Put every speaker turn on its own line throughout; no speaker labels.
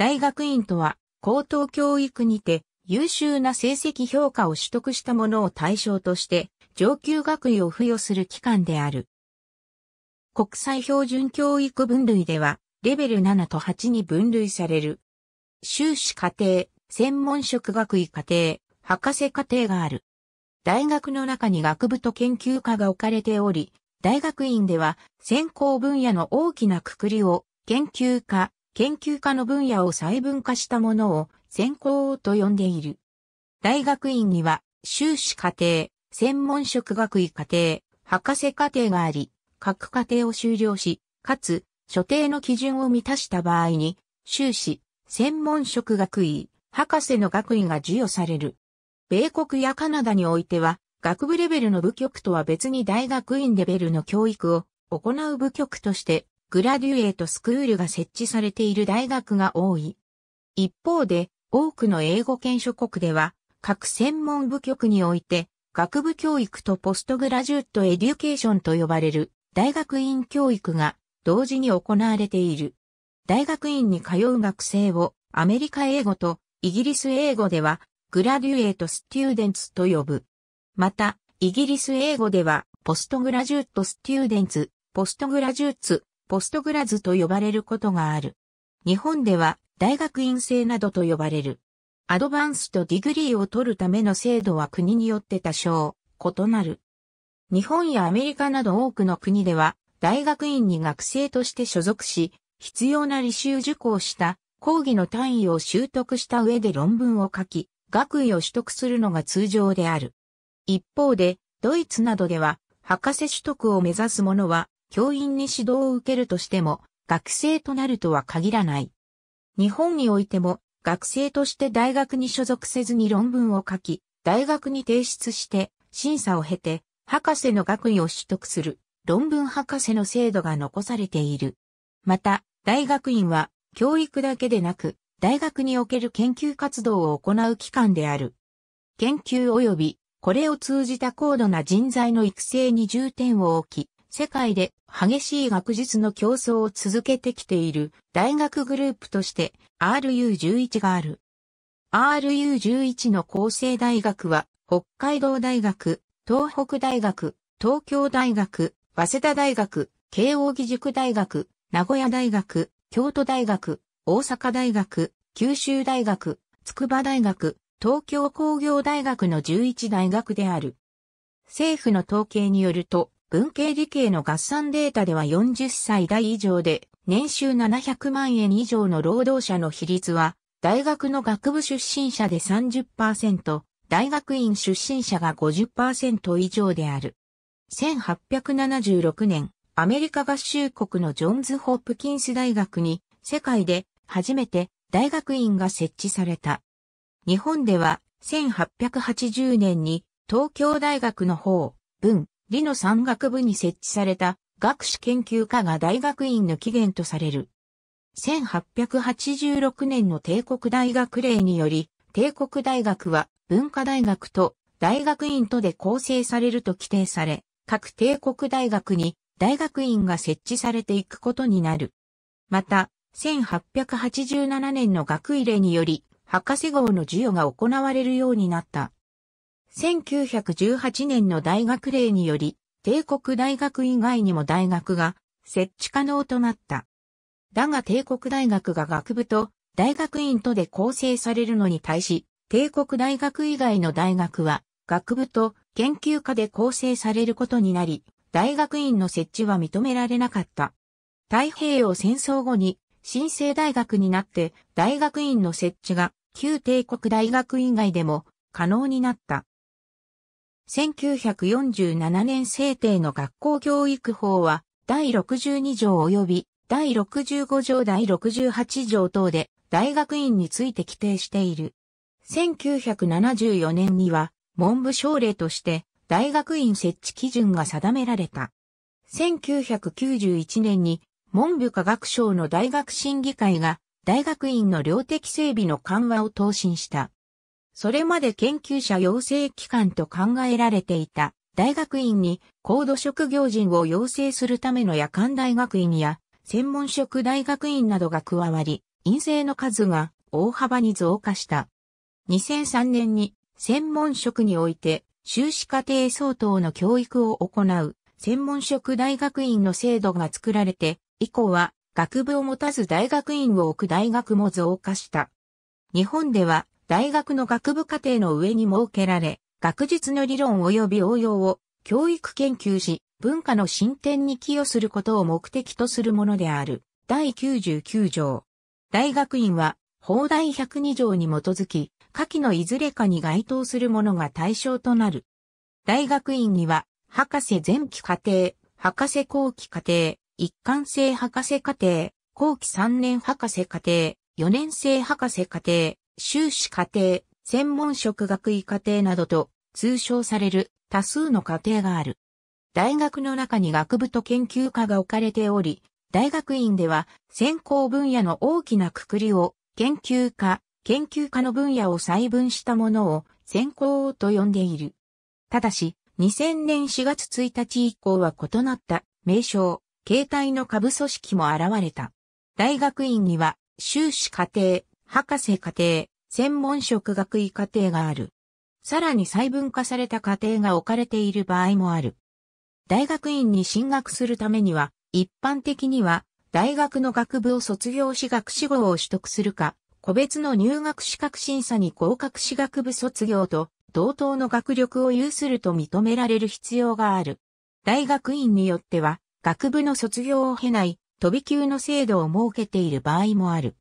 大学院とは、高等教育にて優秀な成績評価を取得した者を対象として、上級学位を付与する機関である。国際標準教育分類では、レベル7と8に分類される。修士課程、専門職学位課程、博士課程がある。大学の中に学部と研究科が置かれており、大学院では専攻分野の大きなくくりを研究科、研究家の分野を細分化したものを専攻と呼んでいる。大学院には修士課程、専門職学位課程、博士課程があり、各課程を修了し、かつ、所定の基準を満たした場合に、修士、専門職学位、博士の学位が授与される。米国やカナダにおいては、学部レベルの部局とは別に大学院レベルの教育を行う部局としてグラデュエートスクールが設置されている大学が多い。一方で、多くの英語圏諸国では、各専門部局において、学部教育とポストグラジュートエデュケーションと呼ばれる大学院教育が同時に行われている。大学院に通う学生をアメリカ英語とイギリス英語ではグラデュエートステューデンツと呼ぶ。また、イギリス英語ではポストグラジュートステューデンツ、ポストグラジューツポストグラズと呼ばれることがある。日本では大学院生などと呼ばれる。アドバンスとディグリーを取るための制度は国によって多少異なる。日本やアメリカなど多くの国では大学院に学生として所属し、必要な履修受講した講義の単位を習得した上で論文を書き、学位を取得するのが通常である。一方で、ドイツなどでは、博士取得を目指す者は、教員に指導を受けるとしても、学生となるとは限らない。日本においても、学生として大学に所属せずに論文を書き、大学に提出して、審査を経て、博士の学位を取得する、論文博士の制度が残されている。また、大学院は、教育だけでなく、大学における研究活動を行う機関である。研究及び、これを通じた高度な人材の育成に重点を置き、世界で激しい学術の競争を続けてきている大学グループとして RU11 がある。RU11 の厚生大学は北海道大学、東北大学、東京大学、早稲田大学、慶応義塾大学、名古屋大学、京都大学、大阪大学、九州大学、筑波大学、東京工業大学の11大学である。政府の統計によると、文系理系の合算データでは40歳代以上で年収700万円以上の労働者の比率は大学の学部出身者で30%、大学院出身者が50%以上である。1876年、アメリカ合衆国のジョンズ・ホップキンス大学に世界で初めて大学院が設置された。日本では1880年に東京大学の方、文、理の山岳部に設置された学士研究科が大学院の起源とされる。1886年の帝国大学令により、帝国大学は文化大学と大学院とで構成されると規定され、各帝国大学に大学院が設置されていくことになる。また、1887年の学位令により、博士号の授与が行われるようになった。1918年の大学令により、帝国大学以外にも大学が設置可能となった。だが帝国大学が学部と大学院とで構成されるのに対し、帝国大学以外の大学は学部と研究科で構成されることになり、大学院の設置は認められなかった。太平洋戦争後に新生大学になって大学院の設置が旧帝国大学以外でも可能になった。1947年制定の学校教育法は、第62条及び第65条第68条等で大学院について規定している。1974年には文部省令として大学院設置基準が定められた。1991年に文部科学省の大学審議会が大学院の量的整備の緩和を答申した。それまで研究者養成機関と考えられていた大学院に高度職業人を養成するための夜間大学院や専門職大学院などが加わり、院生の数が大幅に増加した。2003年に専門職において修士課程相当の教育を行う専門職大学院の制度が作られて、以降は学部を持たず大学院を置く大学も増加した。日本では大学の学部課程の上に設けられ、学術の理論及び応用を教育研究し、文化の進展に寄与することを目的とするものである。第99条。大学院は、法第102条に基づき、下記のいずれかに該当するものが対象となる。大学院には、博士前期課程、博士後期課程、一貫性博士課程、後期3年博士課程、4年生博士課程、修士課程、専門職学位課程などと通称される多数の課程がある。大学の中に学部と研究科が置かれており、大学院では専攻分野の大きなくくりを研究科、研究科の分野を細分したものを専攻と呼んでいる。ただし、2000年4月1日以降は異なった名称、形態の下部組織も現れた。大学院には修士課程、博士課程、専門職学位課程がある。さらに細分化された課程が置かれている場合もある。大学院に進学するためには、一般的には、大学の学部を卒業し学士号を取得するか、個別の入学資格審査に合格し学部卒業と同等の学力を有すると認められる必要がある。大学院によっては、学部の卒業を経ない、飛び級の制度を設けている場合もある。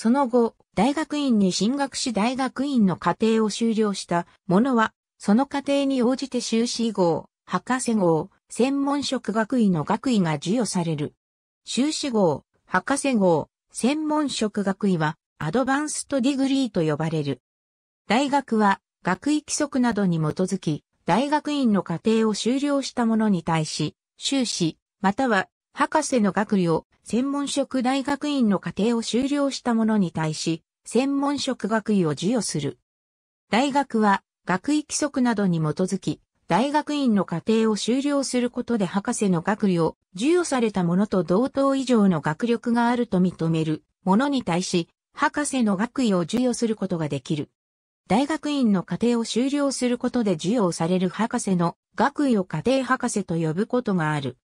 その後、大学院に進学し大学院の課程を修了した者は、その課程に応じて修士号、博士号、専門職学位の学位が授与される。修士号、博士号、専門職学位は、アドバンストディグリーと呼ばれる。大学は、学位規則などに基づき、大学院の課程を修了した者に対し、修士、または、博士の学位を専門職大学院の課程を修了した者に対し、専門職学位を授与する。大学は、学位規則などに基づき、大学院の課程を修了することで博士の学位を授与された者と同等以上の学力があると認める者に対し、博士の学位を授与することができる。大学院の課程を修了することで授与される博士の学位を課程博士と呼ぶことがある。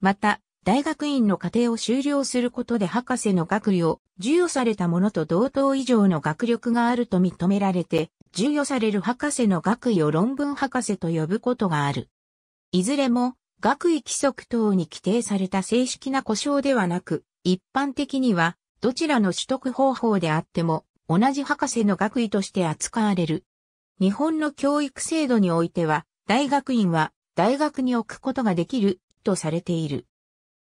また、大学院の課程を修了することで博士の学位を授与された者と同等以上の学力があると認められて、授与される博士の学位を論文博士と呼ぶことがある。いずれも、学位規則等に規定された正式な故障ではなく、一般的には、どちらの取得方法であっても、同じ博士の学位として扱われる。日本の教育制度においては、大学院は大学に置くことができるとされている。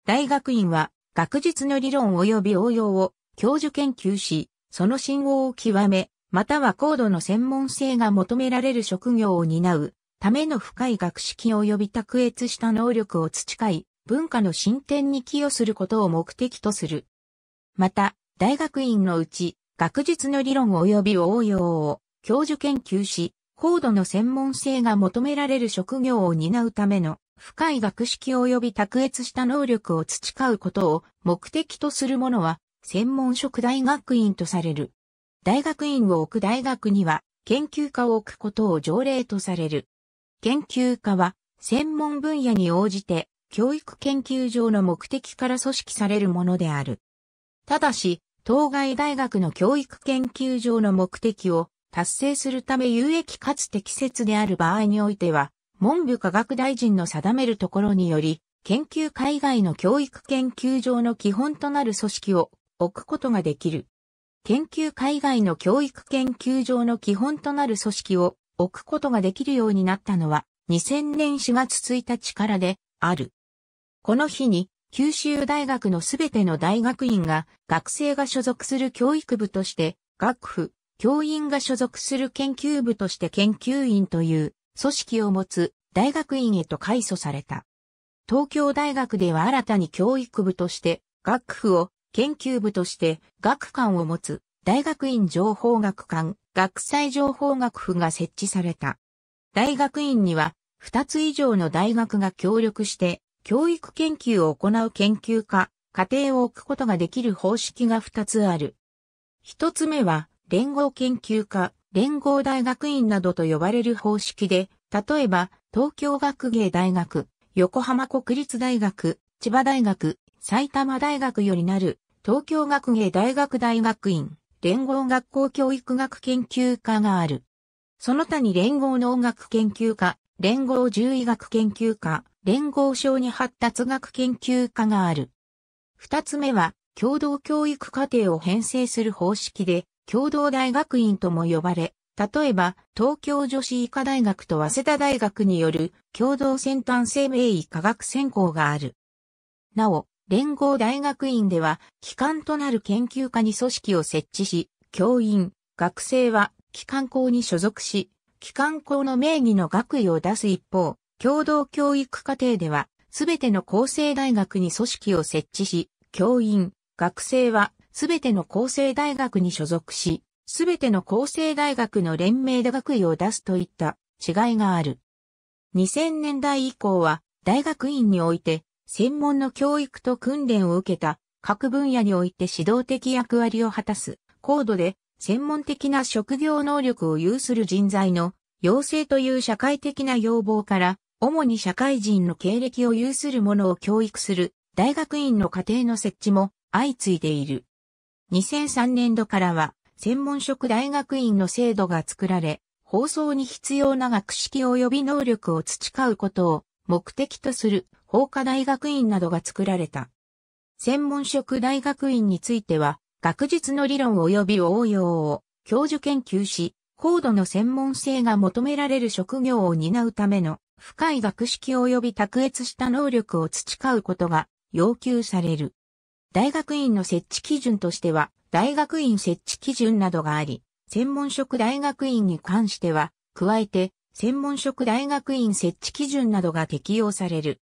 大学院は学術の理論及び応用を教授研究し、その信号を極め、または高度の専門性が求められる職業を担うための深い学識及び卓越した能力を培い、文化の進展に寄与することを目的とする。また、大学院のうち、学術の理論及び応用を教授研究し、高度の専門性が求められる職業を担うための深い学識及び卓越した能力を培うことを目的とする者は、専門職大学院とされる。大学院を置く大学には、研究家を置くことを条例とされる。研究家は、専門分野に応じて、教育研究上の目的から組織されるものである。ただし、当該大学の教育研究上の目的を達成するため有益かつ適切である場合においては、文部科学大臣の定めるところにより、研究海外の教育研究上の基本となる組織を置くことができる。研究海外の教育研究上の基本となる組織を置くことができるようになったのは2000年4月1日からである。この日に九州大学のすべての大学院が学生が所属する教育部として学府、教員が所属する研究部として研究員という組織を持つ大学院へと改組された。東京大学では新たに教育部として、学府を研究部として学館を持つ大学院情報学館、学際情報学府が設置された。大学院には2つ以上の大学が協力して教育研究を行う研究家、家庭を置くことができる方式が2つある。1つ目は連合研究家、連合大学院などと呼ばれる方式で、例えば、東京学芸大学、横浜国立大学、千葉大学、埼玉大学よりなる、東京学芸大学大学院、連合学校教育学研究科がある。その他に連合農学研究科、連合獣医学研究科、連合小児発達学研究科がある。二つ目は、共同教育課程を編成する方式で、共同大学院とも呼ばれ、例えば、東京女子医科大学と早稲田大学による共同先端生命医科学専攻がある。なお、連合大学院では、機関となる研究科に組織を設置し、教員、学生は機関校に所属し、機関校の名義の学位を出す一方、共同教育課程では、すべての厚生大学に組織を設置し、教員、学生はすべての厚生大学に所属し、すべての厚生大学の連名で学位を出すといった違いがある。2000年代以降は大学院において専門の教育と訓練を受けた各分野において指導的役割を果たす高度で専門的な職業能力を有する人材の養成という社会的な要望から主に社会人の経歴を有する者を教育する大学院の課程の設置も相次いでいる。2003年度からは、専門職大学院の制度が作られ、放送に必要な学識及び能力を培うことを目的とする法科大学院などが作られた。専門職大学院については、学術の理論及び応用を教授研究し、高度の専門性が求められる職業を担うための深い学識及び卓越した能力を培うことが要求される。大学院の設置基準としては、大学院設置基準などがあり、専門職大学院に関しては、加えて、専門職大学院設置基準などが適用される。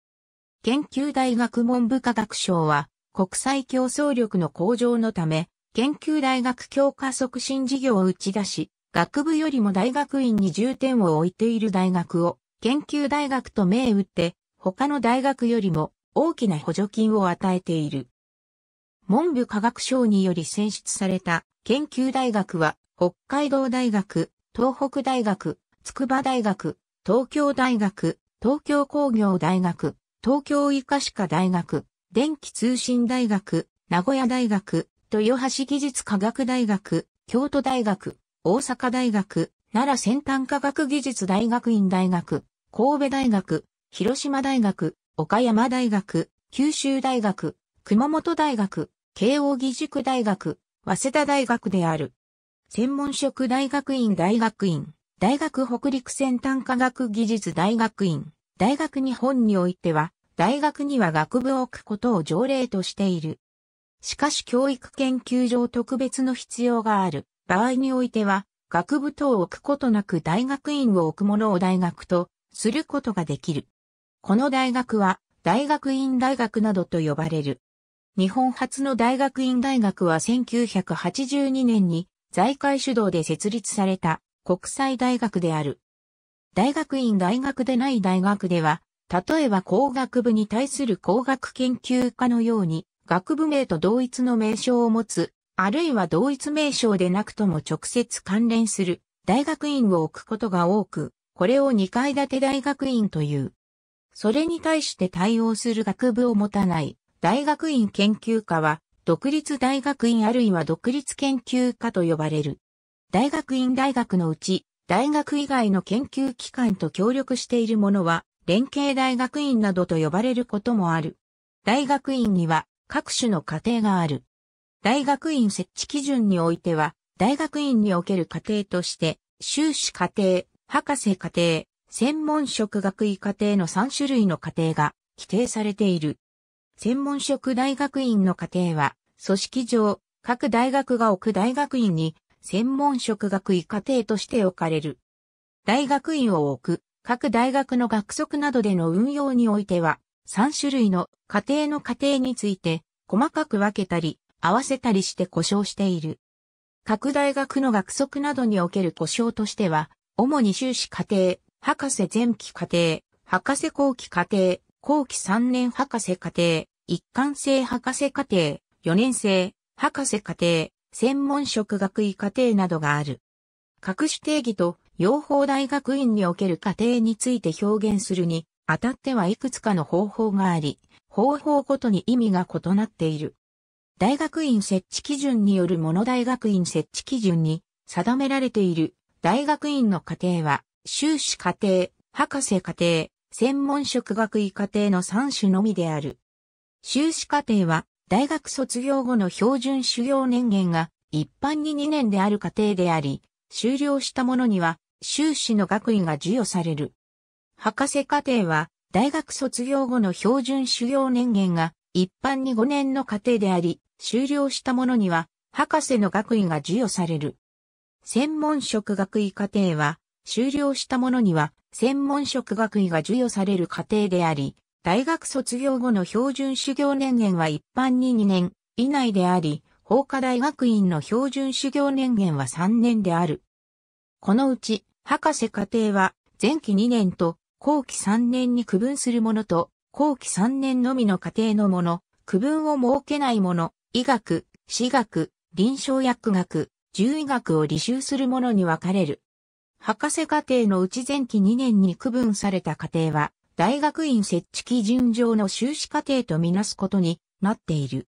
研究大学文部科学省は、国際競争力の向上のため、研究大学強化促進事業を打ち出し、学部よりも大学院に重点を置いている大学を、研究大学と銘打って、他の大学よりも大きな補助金を与えている。文部科学省により選出された研究大学は、北海道大学、東北大学、筑波大学、東京大学、東京工業大学、東京医科歯科大学、電気通信大学、名古屋大学、豊橋技術科学大学、京都大学、大阪大学、奈良先端科学技術大学院大学、神戸大学、広島大学、岡山大学、九州大学、熊本大学、慶応義塾大学、早稲田大学である。専門職大学院大学院、大学北陸先端科学技術大学院、大学日本においては、大学には学部を置くことを条例としている。しかし教育研究上特別の必要がある場合においては、学部等を置くことなく大学院を置くものを大学とすることができる。この大学は大学院大学などと呼ばれる。日本初の大学院大学は1982年に財界主導で設立された国際大学である。大学院大学でない大学では、例えば工学部に対する工学研究科のように、学部名と同一の名称を持つ、あるいは同一名称でなくとも直接関連する大学院を置くことが多く、これを2階建て大学院という。それに対して対応する学部を持たない大学院研究科は、独立大学院あるいは独立研究科と呼ばれる。大学院大学のうち、大学以外の研究機関と協力しているものは、連携大学院などと呼ばれることもある。大学院には各種の課程がある。大学院設置基準においては、大学院における課程として、修士課程、博士課程、専門職学位課程の3種類の課程が規定されている。専門職大学院の課程は、組織上、各大学が置く大学院に、専門職学位課程として置かれる。大学院を置く、各大学の学則などでの運用においては、3種類の課程の課程について、細かく分けたり、合わせたりして故障している。各大学の学則などにおける故障としては、主に修士課程、博士前期課程、博士後期課程、後期3年博士課程、一貫性博士課程、4年生、博士課程、専門職学位課程などがある。各種定義と養蜂大学院における課程について表現するに、あたってはいくつかの方法があり、方法ごとに意味が異なっている。大学院設置基準によるもの大学院設置基準に定められている大学院の課程は、修士課程、博士課程、専門職学位課程の3種のみである。修士課程は、大学卒業後の標準修行年限が一般に2年である課程であり、修了した者には修士の学位が授与される。博士課程は、大学卒業後の標準修行年限が一般に5年の課程であり、修了した者には博士の学位が授与される。専門職学位課程は、修了した者には専門職学位が授与される過程であり、大学卒業後の標準修行年限は一般に2年以内であり、法科大学院の標準修行年限は3年である。このうち、博士課程は、前期2年と後期3年に区分するものと、後期3年のみの過程のもの、区分を設けないもの、医学、私学、臨床薬学、獣医学を履修するものに分かれる。博士課程のうち前期2年に区分された課程は、大学院設置基準上の修士課程とみなすことになっている。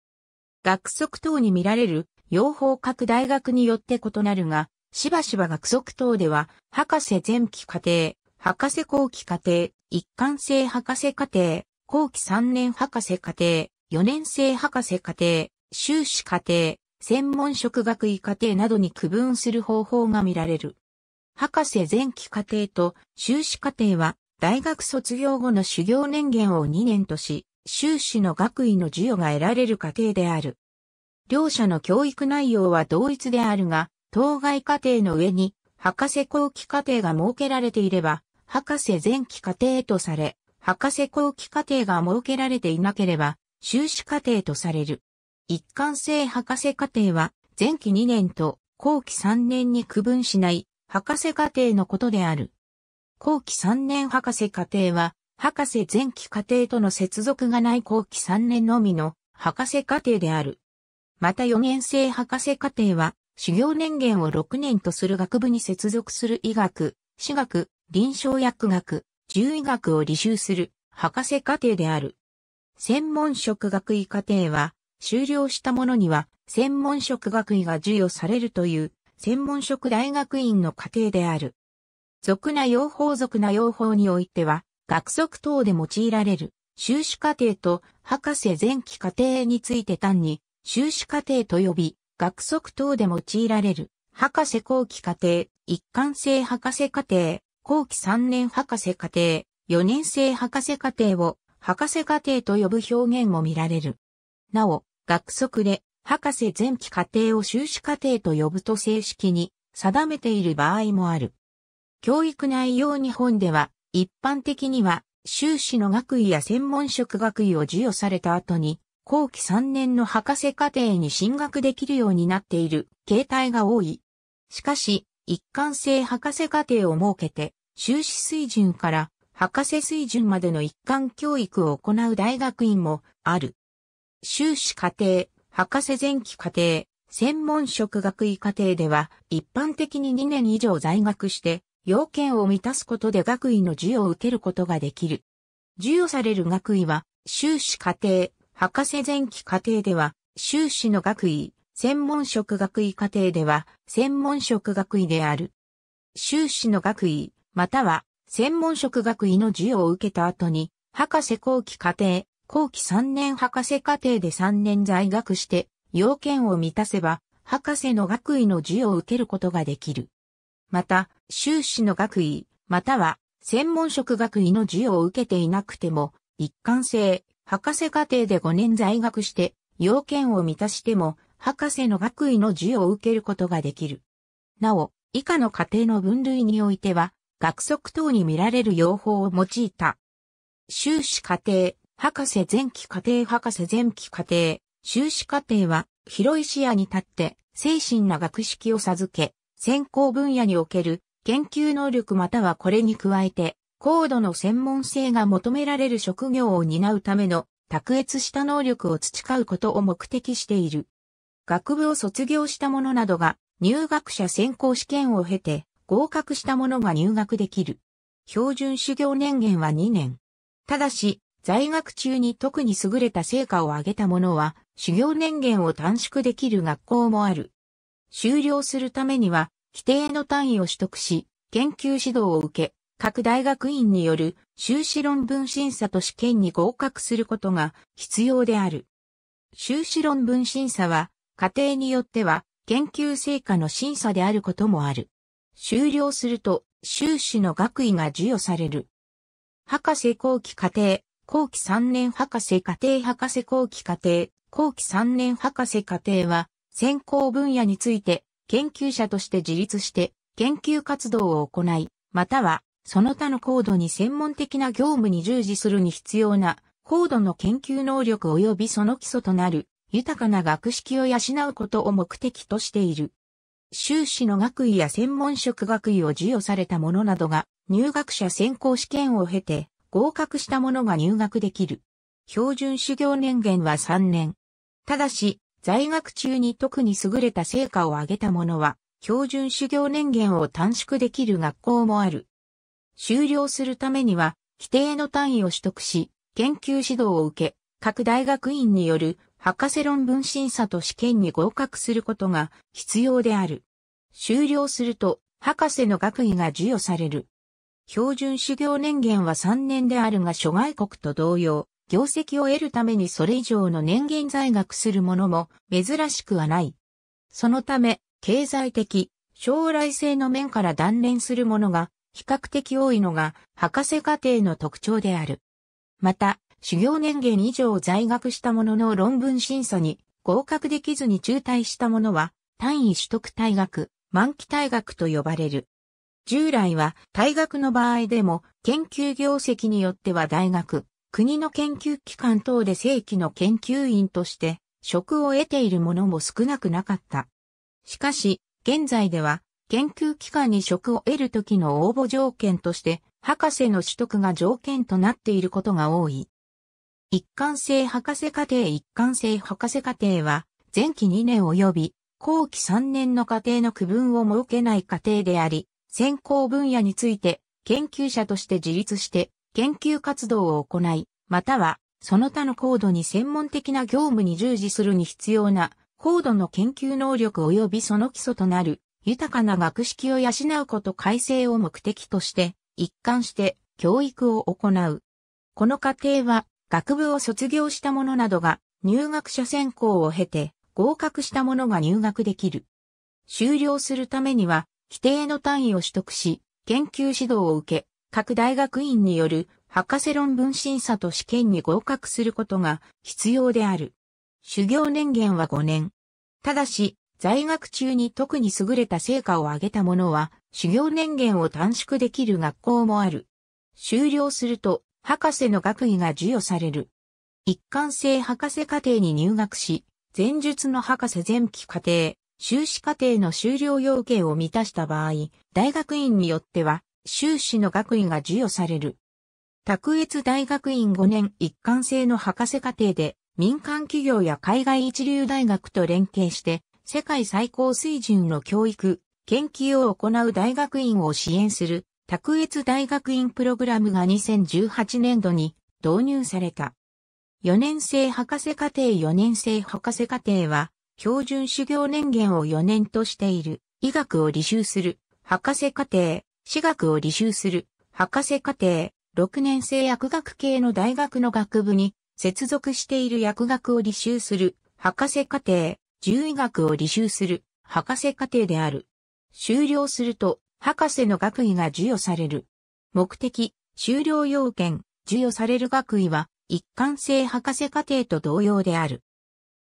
学則等に見られる用法各大学によって異なるが、しばしば学則等では、博士前期課程、博士後期課程、一貫性博士課程、後期3年博士課程、4年生博士課程、修士課程、専門職学位課程などに区分する方法が見られる。博士前期課程と修士課程は大学卒業後の修行年限を2年とし、修士の学位の授与が得られる課程である。両者の教育内容は同一であるが、当該課程の上に博士後期課程が設けられていれば、博士前期課程とされ、博士後期課程が設けられていなければ、修士課程とされる。一貫性博士課程は、前期2年と後期3年に区分しない博士課程のことである。後期3年博士課程は、博士前期課程との接続がない後期3年のみの博士課程である。また4年生博士課程は、修行年限を6年とする学部に接続する医学、私学、臨床薬学、獣医学を履修する博士課程である。専門職学位課程は、修了した者には専門職学位が授与されるという専門職大学院の家程である。俗な用法俗な用法においては、学則等で用いられる、修士課程と博士前期課程について単に、修士課程と呼び、学則等で用いられる、博士後期課程、一貫性博士課程、後期3年博士課程、4年生博士課程を、博士課程と呼ぶ表現も見られる。なお、学則で、博士前期課程を修士課程と呼ぶと正式に定めている場合もある。教育内容日本では、一般的には、修士の学位や専門職学位を授与された後に、後期3年の博士課程に進学できるようになっている形態が多い。しかし、一貫性博士課程を設けて、修士水準から博士水準までの一貫教育を行う大学院もある。修士課程、博士前期課程、専門職学位課程では、一般的に2年以上在学して、要件を満たすことで学位の授与を受けることができる。授与される学位は、修士課程、博士前期課程では、修士の学位、専門職学位課程では、専門職学位である。修士の学位、または、専門職学位の授与を受けた後に、博士後期課程、後期3年博士課程で3年在学して、要件を満たせば、博士の学位の授与を受けることができる。また、修士の学位、または、専門職学位の授与を受けていなくても、一貫性、博士課程で5年在学して、要件を満たしても、博士の学位の授与を受けることができる。なお、以下の課程の分類においては、学則等に見られる用法を用いた。修士課程、博士前期課程博士前期課程、修士課程は、広い視野に立って、精神な学識を授け、専攻分野における研究能力またはこれに加えて、高度の専門性が求められる職業を担うための卓越した能力を培うことを目的している。学部を卒業した者などが入学者専攻試験を経て合格した者が入学できる。標準修行年限は2年。ただし、在学中に特に優れた成果を上げた者は、修行年限を短縮できる学校もある。修了するためには、規定の単位を取得し、研究指導を受け、各大学院による修士論文審査と試験に合格することが必要である。修士論文審査は、家庭によっては研究成果の審査であることもある。修了すると、修士の学位が授与される。博士後期課程、後期3年博士課程博士後期課程、後期3年博士課程は、専攻分野について、研究者として自立して、研究活動を行い、または、その他の高度に専門的な業務に従事するに必要な、高度の研究能力及びその基礎となる、豊かな学識を養うことを目的としている。修士の学位や専門職学位を授与された者などが、入学者選考試験を経て、合格した者が入学できる。標準修行年限は3年。ただし、在学中に特に優れた成果を上げた者は、標準修行年限を短縮できる学校もある。修了するためには、規定の単位を取得し、研究指導を受け、各大学院による博士論文審査と試験に合格することが必要である。修了すると、博士の学位が授与される。標準修行年限は3年であるが諸外国と同様、業績を得るためにそれ以上の年限在学するものも珍しくはない。そのため、経済的、将来性の面から断念するものが比較的多いのが博士課程の特徴である。また、修行年限以上在学した者の論文審査に合格できずに中退した者は単位取得退学、満期退学と呼ばれる。従来は大学の場合でも研究業績によっては大学、国の研究機関等で正規の研究員として職を得ているものも少なくなかった。しかし、現在では研究機関に職を得るときの応募条件として博士の取得が条件となっていることが多い。一貫性博士課程一貫性博士課程は前期2年及び後期3年の課程の区分を設けない課程であり、専攻分野について研究者として自立して研究活動を行い、またはその他の高度に専門的な業務に従事するに必要な高度の研究能力及びその基礎となる豊かな学識を養うこと改正を目的として一貫して教育を行う。この過程は学部を卒業した者などが入学者専攻を経て合格した者が入学できる。修了するためには規定の単位を取得し、研究指導を受け、各大学院による博士論文審査と試験に合格することが必要である。修行年限は5年。ただし、在学中に特に優れた成果を上げた者は、修行年限を短縮できる学校もある。修了すると、博士の学位が授与される。一貫性博士課程に入学し、前述の博士前期課程、修士課程の修了要件を満たした場合、大学院によっては、修士の学位が授与される。卓越大学院5年一貫制の博士課程で、民間企業や海外一流大学と連携して、世界最高水準の教育、研究を行う大学院を支援する、卓越大学院プログラムが2018年度に導入された。4年生博士課程4年生博士課程は、標準修行年限を4年としている、医学を履修する、博士課程、私学を履修する、博士課程、6年生薬学系の大学の学部に、接続している薬学を履修する、博士課程、獣医学を履修する、博士課程である。修了すると、博士の学位が授与される。目的、修了要件、授与される学位は、一貫性博士課程と同様である。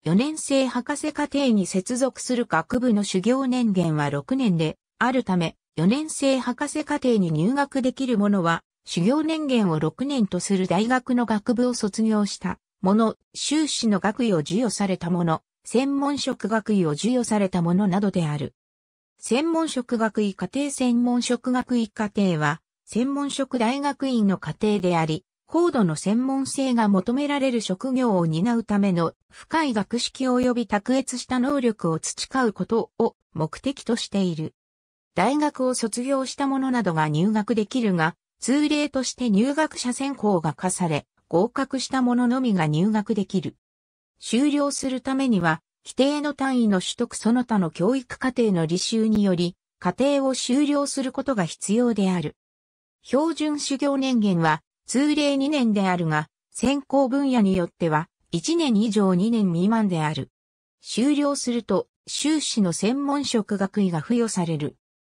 4年生博士課程に接続する学部の修行年限は6年で、あるため、4年生博士課程に入学できるものは、修行年限を6年とする大学の学部を卒業したもの、修士の学位を授与されたもの、専門職学位を授与されたものなどである。専門職学位課程専門職学位課程は、専門職大学院の課程であり、高度の専門性が求められる職業を担うための深い学識及び卓越した能力を培うことを目的としている。大学を卒業した者などが入学できるが、通例として入学者選考が課され、合格した者のみが入学できる。修了するためには、規定の単位の取得その他の教育課程の履修により、課程を修了することが必要である。標準修行年限は通例2年であるが、専攻分野によっては、1年以上2年未満である。修了すると、修士の専門職学位が付与される。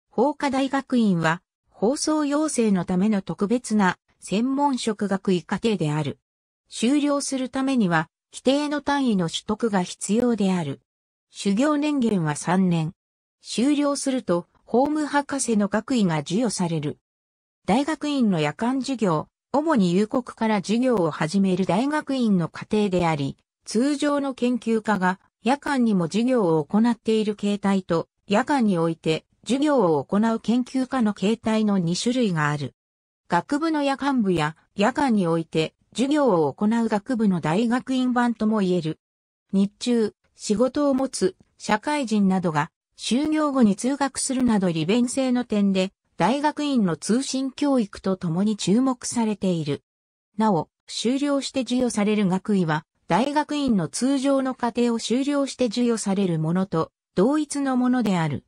法科大学院は、放送養成のための特別な専門職学位課程である。修了するためには、規定の単位の取得が必要である。修行年限は3年。修了すると、法務博士の学位が授与される。大学院の夜間授業、主に夕刻から授業を始める大学院の過程であり、通常の研究家が夜間にも授業を行っている形態と、夜間において授業を行う研究家の形態の2種類がある。学部の夜間部や夜間において授業を行う学部の大学院版とも言える。日中、仕事を持つ社会人などが就業後に通学するなど利便性の点で大学院の通信教育とともに注目されている。なお、修了して授与される学位は、大学院の通常の課程を修了して授与されるものと同一のものである。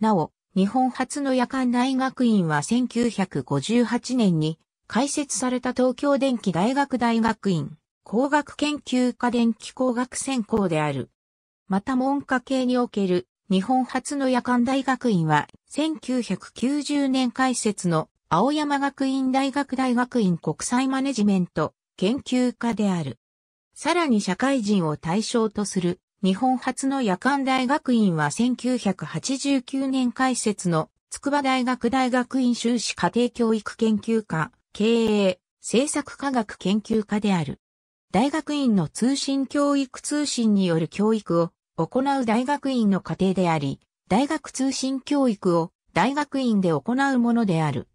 なお、日本初の夜間大学院は1958年に開設された東京電機大学大学院工学研究科電気工学専攻である。また文科系における日本初の夜間大学院は、1990年開設の青山学院大学大学院国際マネジメント研究科である。さらに社会人を対象とする日本初の夜間大学院は1989年開設の筑波大学大学院修士家庭教育研究科経営政策科学研究科である。大学院の通信教育通信による教育を行う大学院の課程であり、大学通信教育を大学院で行うものである。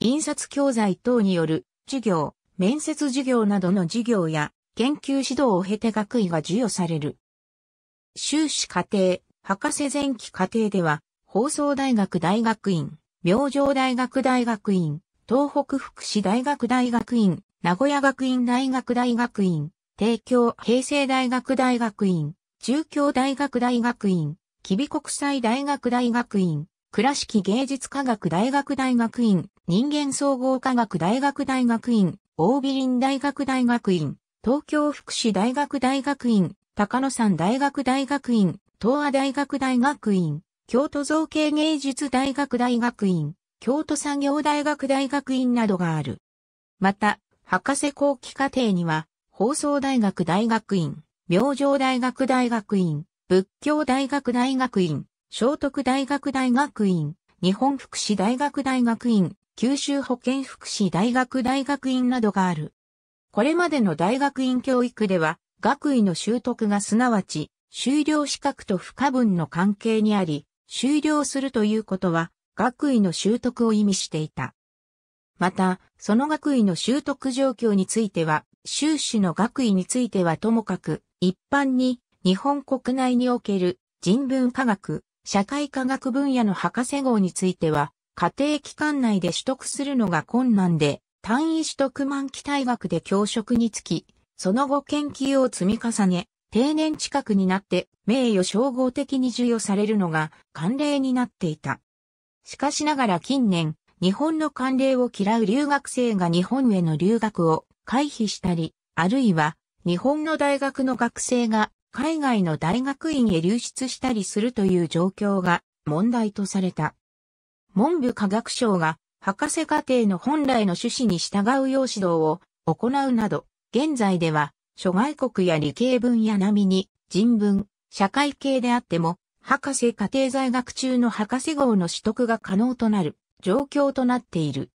印刷教材等による授業、面接授業などの授業や研究指導を経て学位が授与される。修士課程、博士前期課程では、放送大学大学院、明星大学大学院、東北福祉大学大学院、名古屋学院大学大学院、帝京平成大学大学院、中京大学大学院、吉備国際大学大学院、倉敷芸術科学大学大学院、人間総合科学大学大学院、大美林大学大学院、東京福祉大学大学院、高野山大学大学院、東亜大学大学院、京都造形芸術大学大学院、京都産業大学大学院などがある。また、博士後期課程には、放送大学大学院、明星大学大学院、仏教大学大学院、聖徳大学大学院、日本福祉大学大学院、九州保健福祉大学大学院などがある。これまでの大学院教育では、学位の習得がすなわち、修了資格と不可分の関係にあり、修了するということは、学位の習得を意味していた。また、その学位の習得状況については、修士の学位についてはともかく、一般に日本国内における人文科学、社会科学分野の博士号については、家庭機関内で取得するのが困難で、単位取得満期退学で教職につき、その後研究を積み重ね、定年近くになって名誉称号的に授与されるのが慣例になっていた。しかしながら近年、日本の慣例を嫌う留学生が日本への留学を回避したり、あるいは日本の大学の学生が海外の大学院へ流出したりするという状況が問題とされた。文部科学省が博士課程の本来の趣旨に従うよう指導を行うなど、現在では諸外国や理系分野並みに人文、社会系であっても、博士課程在学中の博士号の取得が可能となる状況となっている。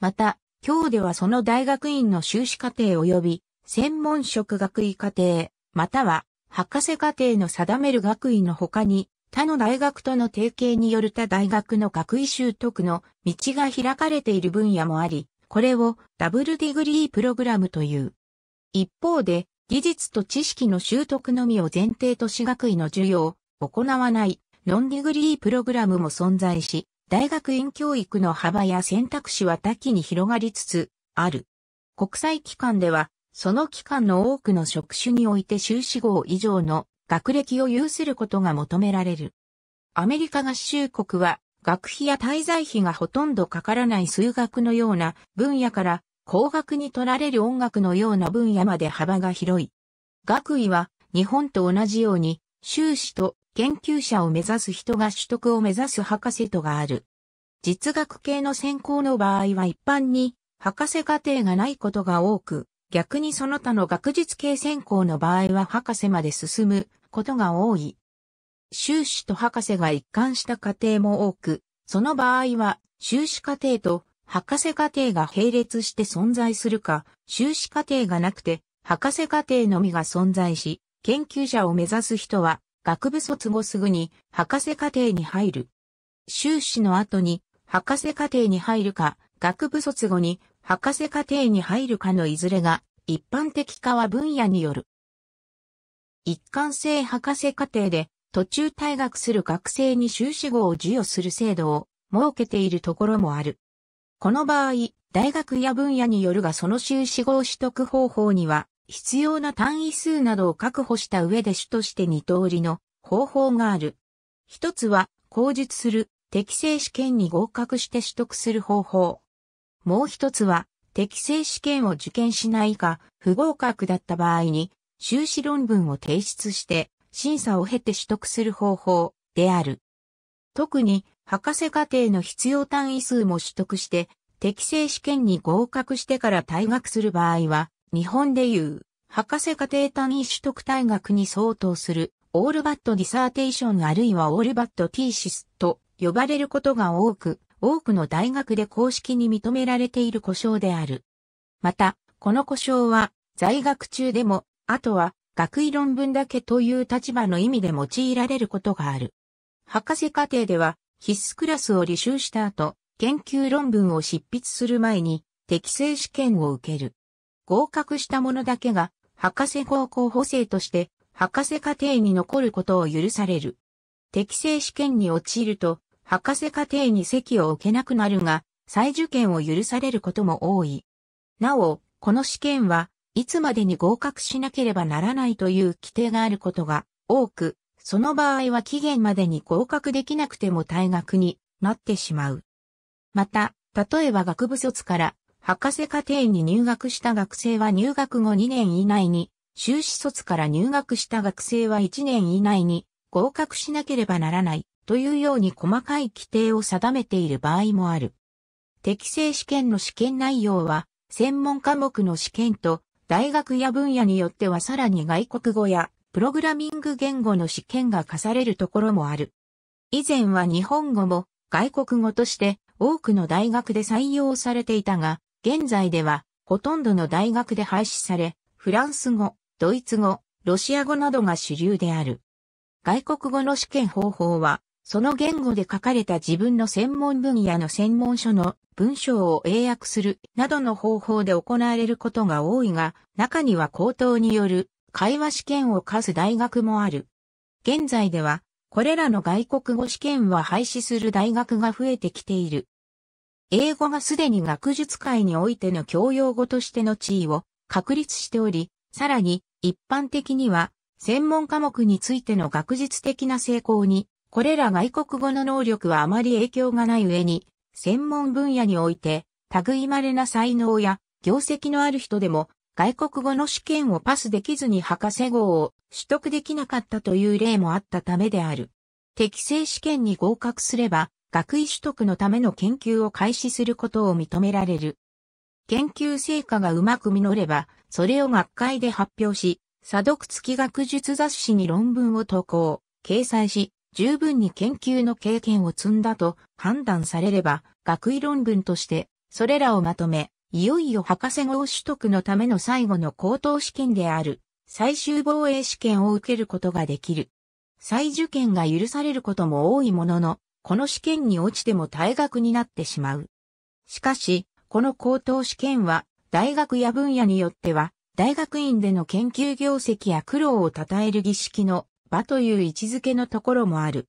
また、今日ではその大学院の修士課程及び専門職学位課程、または博士課程の定める学位の他に、他の大学との提携による他大学の学位習得の道が開かれている分野もあり、これをダブルディグリープログラムという。一方で、技術と知識の習得のみを前提とし学位の授業を行わないノンディグリープログラムも存在し、大学院教育の幅や選択肢は多岐に広がりつつある。国際機関ではその期間の多くの職種において修士号以上の学歴を有することが求められる。アメリカ合衆国は学費や滞在費がほとんどかからない数学のような分野から工学に取られる音楽のような分野まで幅が広い。学位は日本と同じように修士と研究者を目指す人が取得を目指す博士とがある。実学系の専攻の場合は一般に博士課程がないことが多く、逆にその他の学術系専攻の場合は博士まで進むことが多い。修士と博士が一貫した過程も多く、その場合は修士課程と博士課程が並列して存在するか、修士課程がなくて博士課程のみが存在し、研究者を目指す人は学部卒後すぐに博士課程に入る。修士の後に博士課程に入るか、学部卒後に博士課程に入るかのいずれが、一般的かは分野による。一貫性博士課程で、途中退学する学生に修士号を授与する制度を設けているところもある。この場合、大学や分野によるがその修士号取得方法には、必要な単位数などを確保した上で主として二通りの方法がある。一つは、口述する適正試験に合格して取得する方法。もう一つは、適正試験を受験しないか、不合格だった場合に、修士論文を提出して、審査を経て取得する方法である。特に、博士課程の必要単位数も取得して、適正試験に合格してから退学する場合は、日本でいう、博士課程単位取得退学に相当する、オールバットディサーテーションあるいはオールバットティーシスと呼ばれることが多く、多くの大学で公式に認められている故障である。また、この故障は、在学中でも、あとは、学位論文だけという立場の意味で用いられることがある。博士課程では、必須クラスを履修した後、研究論文を執筆する前に、適正試験を受ける。合格した者だけが、博士高校補正として、博士課程に残ることを許される。適正試験に陥ると、博士課程に席を置けなくなるが、再受験を許されることも多い。なお、この試験はいつまでに合格しなければならないという規定があることが多く、その場合は期限までに合格できなくても退学になってしまう。また、例えば学部卒から博士課程に入学した学生は入学後2年以内に、修士卒から入学した学生は1年以内に合格しなければならないというように細かい規定を定めている場合もある。適正試験の試験内容は、専門科目の試験と、大学や分野によってはさらに外国語や、プログラミング言語の試験が課されるところもある。以前は日本語も外国語として多くの大学で採用されていたが、現在ではほとんどの大学で廃止され、フランス語、ドイツ語、ロシア語などが主流である。外国語の試験方法はその言語で書かれた自分の専門分野の専門書の文章を英訳するなどの方法で行われることが多いが、中には口頭による会話試験を課す大学もある。現在では、これらの外国語試験は廃止する大学が増えてきている。英語がすでに学術界においての教養語としての地位を確立しており、さらに一般的には専門科目についての学術的な成功にこれら外国語の能力はあまり影響がない上に、専門分野において、類まれな才能や業績のある人でも、外国語の試験をパスできずに博士号を取得できなかったという例もあったためである。適正試験に合格すれば、学位取得のための研究を開始することを認められる。研究成果がうまく実れば、それを学会で発表し、査読付き学術雑誌に論文を投稿、掲載し、十分に研究の経験を積んだと判断されれば、学位論文として、それらをまとめ、いよいよ博士号取得のための最後の高等試験である、最終防衛試験を受けることができる。再受験が許されることも多いものの、この試験に落ちても退学になってしまう。しかし、この高等試験は、大学や分野によっては、大学院での研究業績や苦労を称える儀式の場という位置づけのところもある。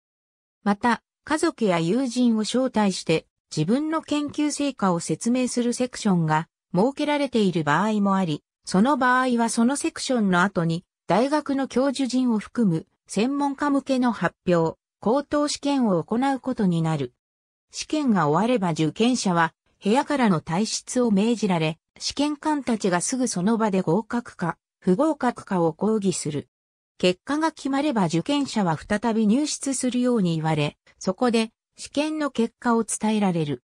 また、家族や友人を招待して自分の研究成果を説明するセクションが設けられている場合もあり、その場合はそのセクションの後に大学の教授陣を含む専門家向けの発表、口頭試験を行うことになる。試験が終われば受験者は部屋からの退出を命じられ、試験官たちがすぐその場で合格か、不合格かを抗議する。結果が決まれば受験者は再び入室するように言われ、そこで試験の結果を伝えられる。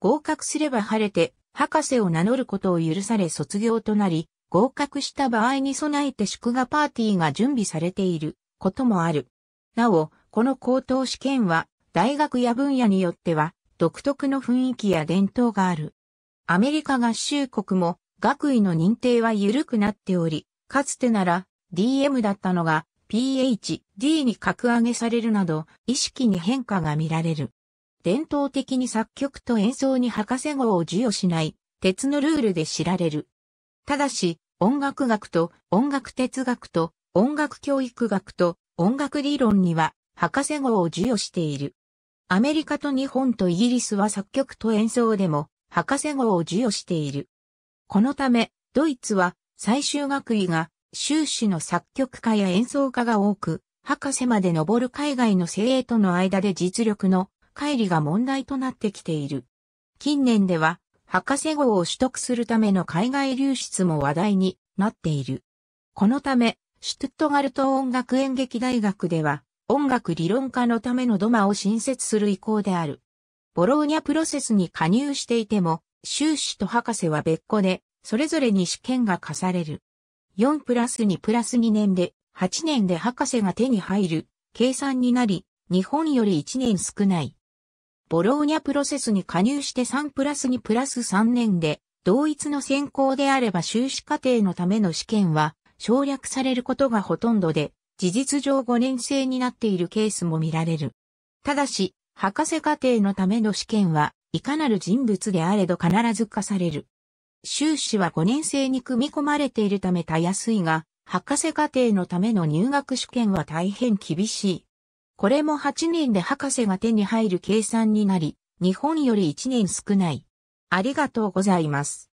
合格すれば晴れて、博士を名乗ることを許され卒業となり、合格した場合に備えて祝賀パーティーが準備されていることもある。なお、この高等試験は、大学や分野によっては、独特の雰囲気や伝統がある。アメリカ合衆国も、学位の認定は緩くなっており、かつてなら、DM だったのが PHD に格上げされるなど意識に変化が見られる。伝統的に作曲と演奏に博士号を授与しない鉄のルールで知られる。ただし、音楽学と音楽哲学と音楽教育学と音楽理論には博士号を授与している。アメリカと日本とイギリスは作曲と演奏でも博士号を授与している。このため、ドイツは最終学位が修士の作曲家や演奏家が多く、博士まで登る海外の精鋭との間で実力の乖離が問題となってきている。近年では、博士号を取得するための海外流出も話題になっている。このため、シュトゥットガルト音楽演劇大学では、音楽理論家のためのドマを新設する意向である。ボローニャプロセスに加入していても、修士と博士は別個で、それぞれに試験が課される。4プラス2プラス2年で、8年で博士が手に入る、計算になり、日本より1年少ない。ボローニャプロセスに加入して3プラス2プラス3年で、同一の選考であれば修士課程のための試験は省略されることがほとんどで、事実上5年生になっているケースも見られる。ただし、博士課程のための試験はいかなる人物であれど必ず課される。修士は5年生に組み込まれているためたやすいが、博士課程のための入学試験は大変厳しい。これも8年で博士が手に入る計算になり、日本より1年少ない。ありがとうございます。